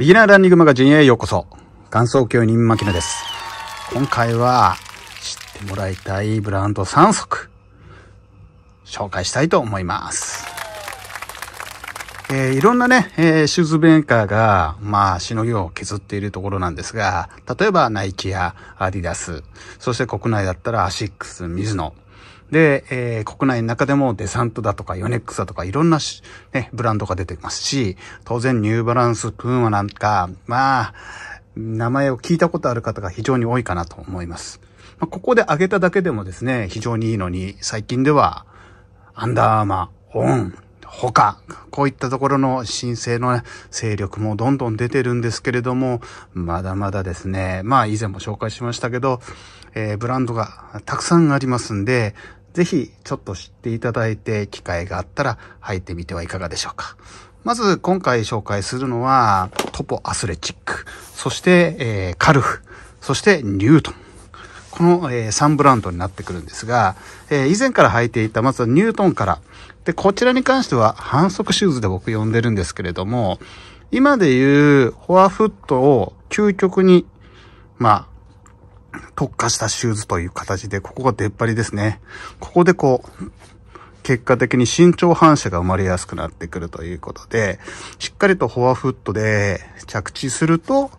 ビギナーランニングマガジンへようこそ。元祖教人牧野です。今回は知ってもらいたいブランド3足、紹介したいと思います。えー、いろんなね、えー、シューズメーカーが、まあ、しのぎを削っているところなんですが、例えばナイキやアディダス、そして国内だったらアシックス、ミズノ、で、えー、国内の中でもデサントだとかヨネックスだとかいろんなね、ブランドが出てますし、当然ニューバランス、プーマなんか、まあ、名前を聞いたことある方が非常に多いかなと思います。まあ、ここで挙げただけでもですね、非常にいいのに、最近では、アンダーアーマー、オン、他、こういったところの申請の勢力もどんどん出てるんですけれども、まだまだですね、まあ以前も紹介しましたけど、えー、ブランドがたくさんありますんで、ぜひちょっと知っていただいて機会があったら履いてみてはいかがでしょうか。まず今回紹介するのはトポアスレチック、そして、えー、カルフ、そしてニュートン。この、えー、3ブランドになってくるんですが、えー、以前から履いていた、まずはニュートンから。で、こちらに関しては反則シューズで僕呼んでるんですけれども、今で言うフォアフットを究極に、まあ、特化したシューズという形で、ここが出っ張りですね。ここでこう、結果的に身長反射が生まれやすくなってくるということで、しっかりとフォアフットで着地すると、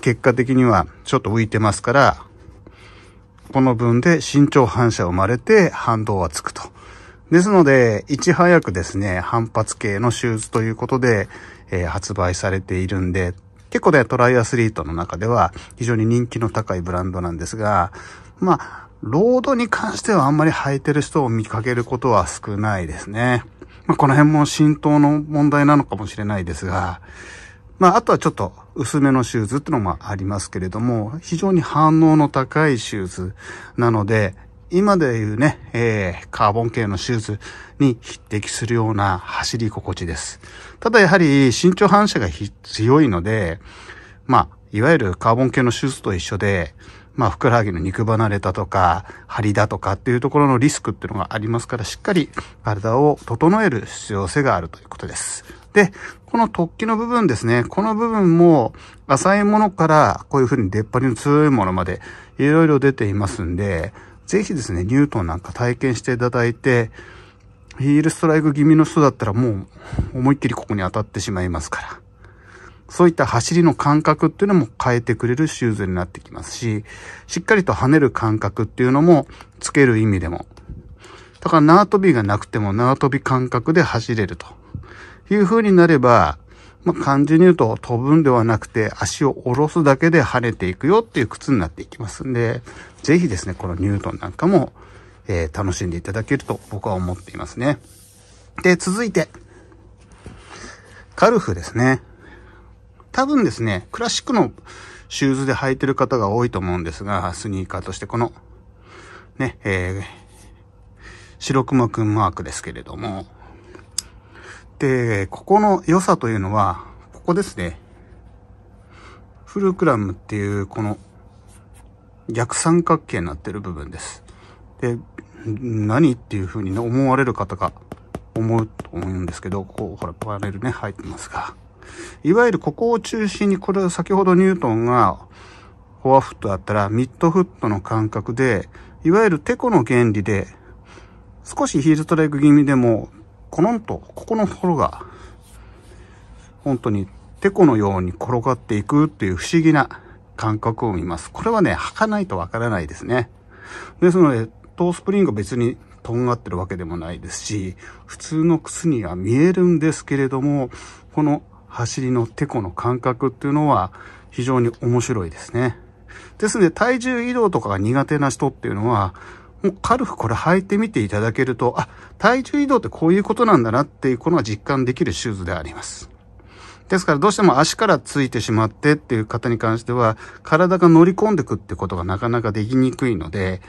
結果的にはちょっと浮いてますから、この分で身長反射生まれて反動はつくと。ですので、いち早くですね、反発系のシューズということで、えー、発売されているんで、結構ね、トライアスリートの中では非常に人気の高いブランドなんですが、まあ、ロードに関してはあんまり履いてる人を見かけることは少ないですね。まあ、この辺も浸透の問題なのかもしれないですが、まあ、あとはちょっと薄めのシューズってのもありますけれども、非常に反応の高いシューズなので、今でいうね、えー、カーボン系のシューズに匹敵するような走り心地です。ただやはり身長反射が強いので、まあ、いわゆるカーボン系のシューズと一緒で、まあ、ふくらはぎの肉離れだとか、張りだとかっていうところのリスクっていうのがありますから、しっかり体を整える必要性があるということです。で、この突起の部分ですね、この部分も浅いものからこういうふうに出っ張りの強いものまでいろいろ出ていますんで、ぜひですね、ニュートンなんか体験していただいて、ヒールストライク気味の人だったらもう思いっきりここに当たってしまいますから。そういった走りの感覚っていうのも変えてくれるシューズになってきますし、しっかりと跳ねる感覚っていうのもつける意味でも。だから縄跳びがなくても縄跳び感覚で走れるという風になれば、まあ、漢字に言うと飛ぶんではなくて足を下ろすだけで跳ねていくよっていう靴になっていきますんで、ぜひですね、このニュートンなんかも、えー、楽しんでいただけると僕は思っていますね。で、続いて、カルフですね。多分ですね、クラシックのシューズで履いてる方が多いと思うんですが、スニーカーとしてこの、ね、えー、白熊くんマークですけれども、で、ここの良さというのは、ここですね。フルクラムっていう、この逆三角形になってる部分です。で、何っていう風に思われる方が思うと思うんですけど、ここ、ほら、パネルね、入ってますが。いわゆるここを中心に、これは先ほどニュートンがフォアフットだったら、ミッドフットの感覚で、いわゆるテコの原理で、少しヒールストライク気味でもコロンと、ここのところが、本当にてこのように転がっていくっていう不思議な感覚を見ます。これはね、履かないとわからないですね。ですので、トースプリング別にとんがってるわけでもないですし、普通の靴には見えるんですけれども、この走りのてこの感覚っていうのは非常に面白いですね。ですね、体重移動とかが苦手な人っていうのは、もう軽くこれ履いてみていただけると、あ、体重移動ってこういうことなんだなっていうことが実感できるシューズであります。ですからどうしても足からついてしまってっていう方に関しては、体が乗り込んでくってことがなかなかできにくいので、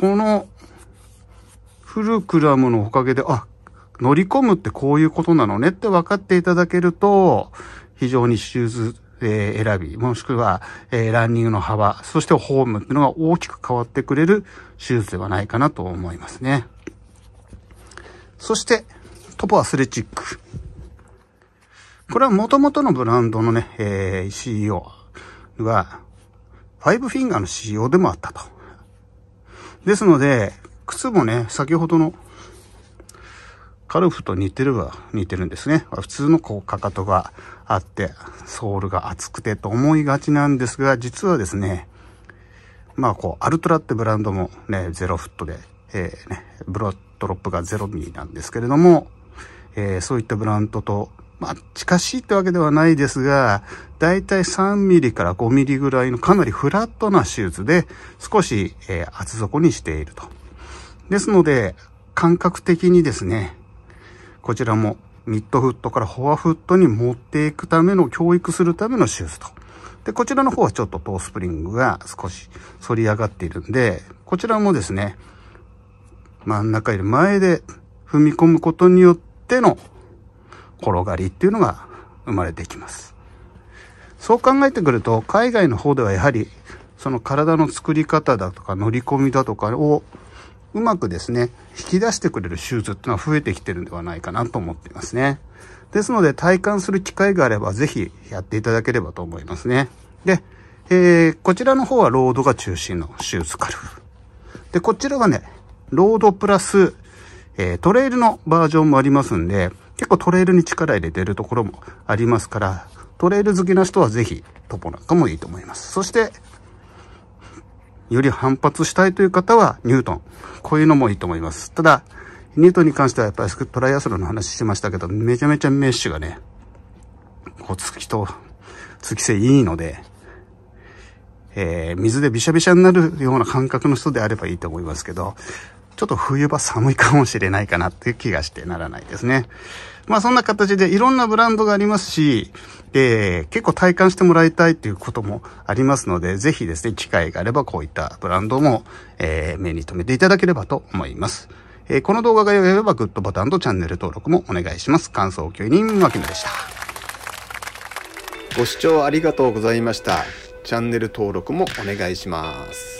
このフルクラムのおかげで、あ、乗り込むってこういうことなのねって分かっていただけると、非常にシューズえ選び、もしくは、えランニングの幅、そしてフォームっていうのが大きく変わってくれる手術ではないかなと思いますね。そして、トポアスレチック。これは元々のブランドのね、えー、CEO が、ファイブフィンガーの CEO でもあったと。ですので、靴もね、先ほどのカルフと似てるは似てるんですね。普通のこうかかとがあって、ソールが厚くてと思いがちなんですが、実はですね、まあこう、アルトラってブランドもね、ゼロフットで、えー、ね、ブロッドロップがゼロミーなんですけれども、えー、そういったブランドと、まあ近しいってわけではないですが、だいたい3ミリから5ミリぐらいのかなりフラットなシューズで、少し、えー、厚底にしていると。ですので、感覚的にですね、こちらもミッドフットからフォアフットに持っていくための、教育するためのシューズと。で、こちらの方はちょっとトースプリングが少し反り上がっているんで、こちらもですね、真ん中より前で踏み込むことによっての転がりっていうのが生まれてきます。そう考えてくると、海外の方ではやはり、その体の作り方だとか乗り込みだとかをうまくですね、引き出してくれる手術っていうのは増えてきてるんではないかなと思っていますね。ですので、体感する機会があれば、ぜひやっていただければと思いますね。で、えー、こちらの方はロードが中心のシューズカルフ。で、こちらはね、ロードプラス、えー、トレイルのバージョンもありますんで、結構トレイルに力入れてるところもありますから、トレイル好きな人はぜひトポなんかもいいと思います。そして、より反発したいという方はニュートン。こういうのもいいと思います。ただ、ニュートンに関してはやっぱりトライアスロンの話しましたけど、めちゃめちゃメッシュがね、こう、月と、月性いいので、えー、水でびしゃびしゃになるような感覚の人であればいいと思いますけど、ちょっと冬場寒いかもしれないかなっていう気がしてならないですね。まあそんな形でいろんなブランドがありますし、で、結構体感してもらいたいということもありますので、ぜひですね、機会があればこういったブランドも、えー、目に留めていただければと思います。えー、この動画が良ければグッドボタンとチャンネル登録もお願いします。感想共有人脇野でした。ご視聴ありがとうございました。チャンネル登録もお願いします。